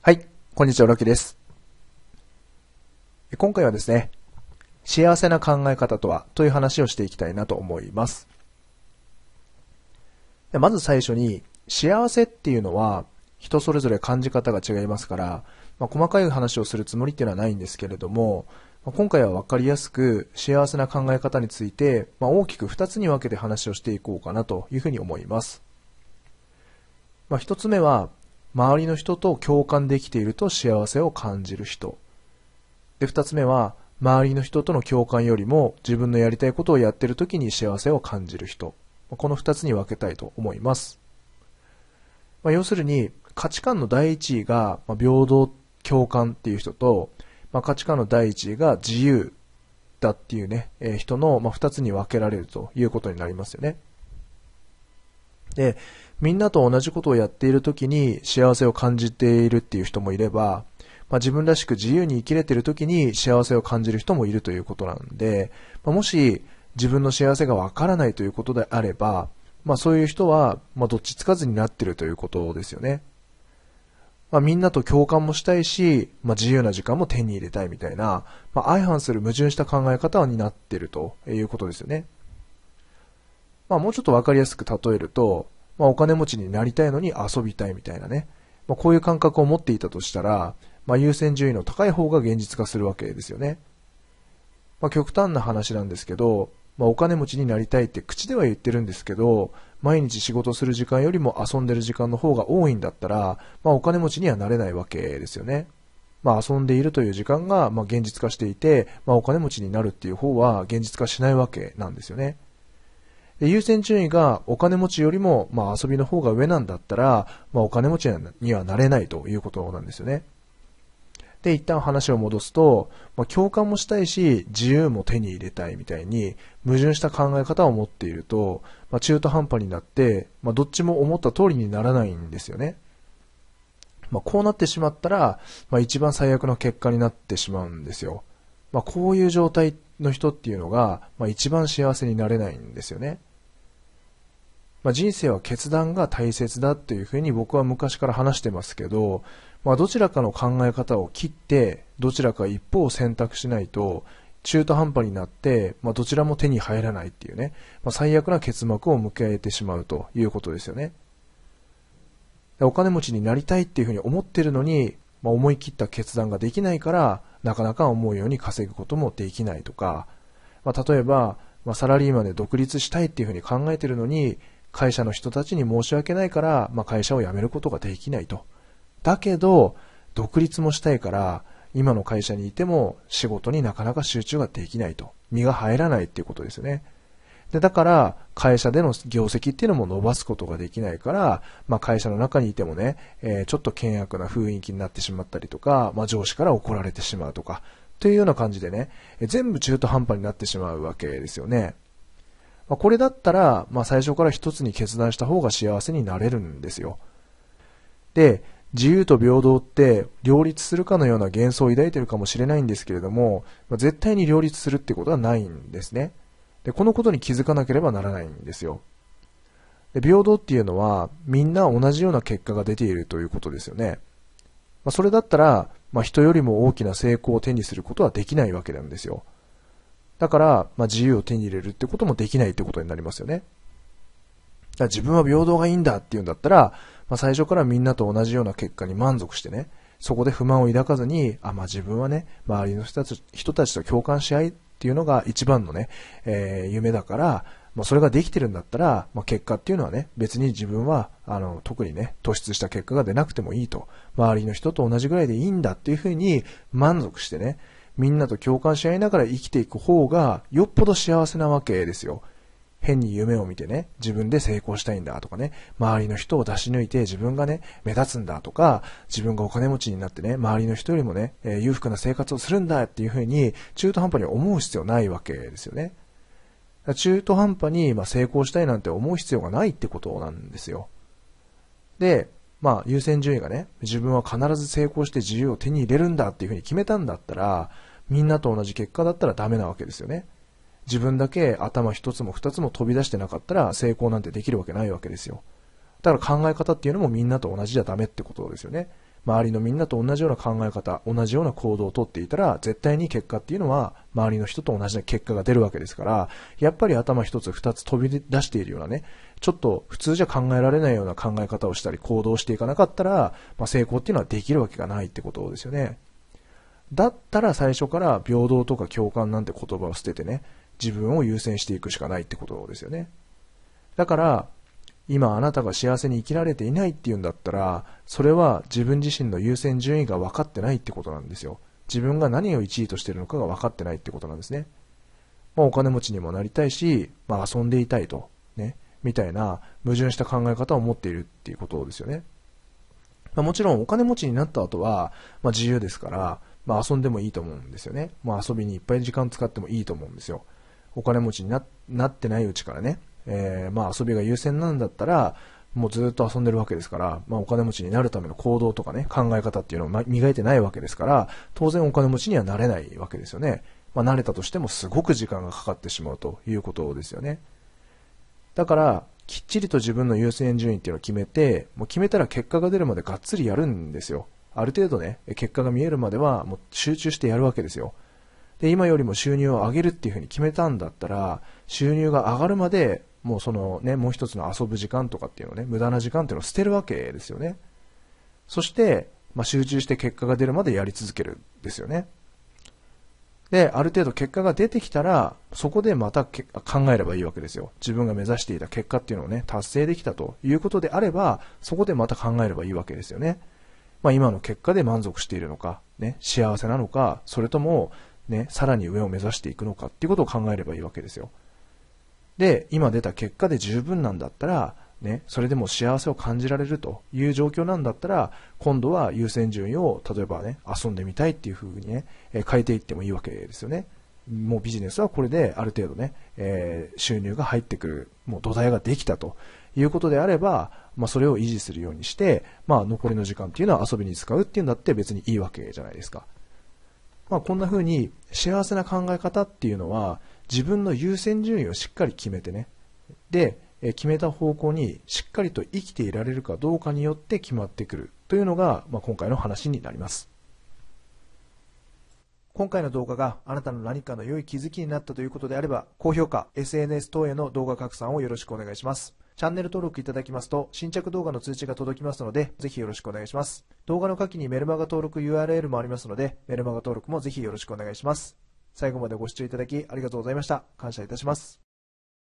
はい、こんにちは、ロキです。今回はですね、幸せな考え方とはという話をしていきたいなと思います。まず最初に、幸せっていうのは人それぞれ感じ方が違いますから、まあ、細かい話をするつもりっていうのはないんですけれども、まあ、今回は分かりやすく幸せな考え方について、まあ、大きく2つに分けて話をしていこうかなというふうに思います。まあ、1つ目は、周りの人と共感できていると幸せを感じる人。で、2つ目は、周りの人との共感よりも自分のやりたいことをやってる時に幸せを感じる人。この2つに分けたいと思います。まあ、要するに、価値観の第一位が平等共感っていう人と、まあ、価値観の第一位が自由だっていうね、えー、人の、まあ、2つに分けられるということになりますよね。で、みんなと同じことをやっている時に幸せを感じているっていう人もいれば、まあ、自分らしく自由に生きれてる時に幸せを感じる人もいるということなんで、まあ、もし自分の幸せがわからないということであれば、まあ、そういう人は、まどっちつかずになってるということですよね。まあ、みんなと共感もしたいし、まあ、自由な時間も手に入れたいみたいな、まあ、相反する矛盾した考え方になってるということですよね。まあ、もうちょっとわかりやすく例えると、まあ、お金持ちになりたいのに遊びたいみたいなね、まあ、こういう感覚を持っていたとしたら、まあ、優先順位の高い方が現実化するわけですよね。まあ、極端な話なんですけど、まあ、お金持ちになりたいって口では言ってるんですけど、毎日仕事する時間よりも遊んでる時間の方が多いんだったら、まあ、お金持ちにはなれないわけですよね。まあ、遊んでいるという時間が、ま現実化していて、まあ、お金持ちになるっていう方は現実化しないわけなんですよね。で優先順位がお金持ちよりも、ま遊びの方が上なんだったら、まお金持ちにはなれないということなんですよね。で、一旦話を戻すと、まあ、共感もしたいし、自由も手に入れたいみたいに、矛盾した考え方を持っていると、まあ、中途半端になって、まあ、どっちも思った通りにならないんですよね。まあ、こうなってしまったら、まあ、一番最悪の結果になってしまうんですよ。まあ、こういう状態の人っていうのが、まあ、一番幸せになれないんですよね。まあ、人生は決断が大切だっていうふうに僕は昔から話してますけど、まあ、どちらかの考え方を切ってどちらか一方を選択しないと中途半端になって、まあ、どちらも手に入らないっていうね、まあ、最悪な結末を迎えてしまうということですよねお金持ちになりたいっていうふうに思ってるのに、まあ、思い切った決断ができないからなかなか思うように稼ぐこともできないとか、まあ、例えば、まあ、サラリーマンで独立したいっていうふうに考えてるのに会社の人たちに申し訳ないから、まあ、会社を辞めることができないとだけど、独立もしたいから、今の会社にいても仕事になかなか集中ができないと。身が入らないっていうことですよね。で、だから、会社での業績っていうのも伸ばすことができないから、まあ会社の中にいてもね、えー、ちょっと険悪な雰囲気になってしまったりとか、まあ上司から怒られてしまうとか、というような感じでね、え全部中途半端になってしまうわけですよね。まあ、これだったら、まあ最初から一つに決断した方が幸せになれるんですよ。で、自由と平等って両立するかのような幻想を抱いてるかもしれないんですけれども、まあ、絶対に両立するってことはないんですね。で、このことに気づかなければならないんですよ。で、平等っていうのは、みんな同じような結果が出ているということですよね。まあ、それだったら、まあ、人よりも大きな成功を手にすることはできないわけなんですよ。だから、まあ、自由を手に入れるってこともできないってことになりますよね。だから自分は平等がいいんだっていうんだったら、まあ、最初からみんなと同じような結果に満足してね、そこで不満を抱かずに、あ、まあ、自分はね、周りの人たち人たちと共感し合いっていうのが一番のね、えー、夢だから、まあ、それができてるんだったら、まあ、結果っていうのはね、別に自分は、あの、特にね、突出した結果が出なくてもいいと、周りの人と同じぐらいでいいんだっていうふうに満足してね、みんなと共感し合いながら生きていく方が、よっぽど幸せなわけですよ。変に夢を見てね、自分で成功したいんだとかね、周りの人を出し抜いて自分がね、目立つんだとか、自分がお金持ちになってね、周りの人よりもね、えー、裕福な生活をするんだっていうふうに、中途半端に思う必要ないわけですよね。中途半端に、ま成功したいなんて思う必要がないってことなんですよ。で、まあ、優先順位がね、自分は必ず成功して自由を手に入れるんだっていうふうに決めたんだったら、みんなと同じ結果だったらダメなわけですよね。自分だけ頭一つも二つも飛び出してなかったら成功なんてできるわけないわけですよ。だから考え方っていうのもみんなと同じじゃダメってことですよね。周りのみんなと同じような考え方、同じような行動をとっていたら、絶対に結果っていうのは、周りの人と同じな結果が出るわけですから、やっぱり頭一つ二つ飛び出しているようなね、ちょっと普通じゃ考えられないような考え方をしたり、行動していかなかったら、まあ、成功っていうのはできるわけがないってことですよね。だったら最初から平等とか共感なんて言葉を捨ててね、自分を優先していくしかないってことですよね。だから、今あなたが幸せに生きられていないっていうんだったら、それは自分自身の優先順位が分かってないってことなんですよ。自分が何を1位としてるのかが分かってないってことなんですね。まあ、お金持ちにもなりたいし、まあ、遊んでいたいと、ね、みたいな矛盾した考え方を持っているっていうことですよね。まあ、もちろんお金持ちになった後は、まあ、自由ですから、まあ、遊んでもいいと思うんですよね。まあ、遊びにいっぱい時間使ってもいいと思うんですよ。お金持ちになってないうちからね、えー、まあ遊びが優先なんだったら、もうずっと遊んでるわけですから、まあお金持ちになるための行動とかね、考え方っていうのを磨いてないわけですから、当然お金持ちにはなれないわけですよね。まあ慣れたとしてもすごく時間がかかってしまうということですよね。だから、きっちりと自分の優先順位っていうのを決めて、もう決めたら結果が出るまでがっつりやるんですよ。ある程度ね、結果が見えるまではもう集中してやるわけですよ。で、今よりも収入を上げるっていうふうに決めたんだったら、収入が上がるまで、もうそのね、もう一つの遊ぶ時間とかっていうのね、無駄な時間っていうのを捨てるわけですよね。そして、まあ、集中して結果が出るまでやり続けるですよね。で、ある程度結果が出てきたら、そこでまた考えればいいわけですよ。自分が目指していた結果っていうのをね、達成できたということであれば、そこでまた考えればいいわけですよね。まあ今の結果で満足しているのか、ね、幸せなのか、それともね、さらに上を目指していくのかっていうことを考えればいいわけですよ。で、今出た結果で十分なんだったら、ね、それでも幸せを感じられるという状況なんだったら、今度は優先順位を、例えばね、遊んでみたいっていう風にね、え変えていってもいいわけですよね。もうビジネスはこれである程度ね、えー、収入が入ってくる、もう土台ができたということであれば、まあ、それを維持するようにして、まあ、残りの時間っていうのは遊びに使うっていうんだって別にいいわけじゃないですか。まあ、こんな風に幸せな考え方っていうのは自分の優先順位をしっかり決めてねで決めた方向にしっかりと生きていられるかどうかによって決まってくるというのが、まあ、今回の話になります今回の動画があなたの何かの良い気づきになったということであれば高評価 SNS 等への動画拡散をよろしくお願いしますチャンネル登録いただきますと、新着動画の通知が届きますので、ぜひよろしくお願いします。動画の下記にメルマガ登録 URL もありますので、メルマガ登録もぜひよろしくお願いします。最後までご視聴いただきありがとうございました。感謝いたします。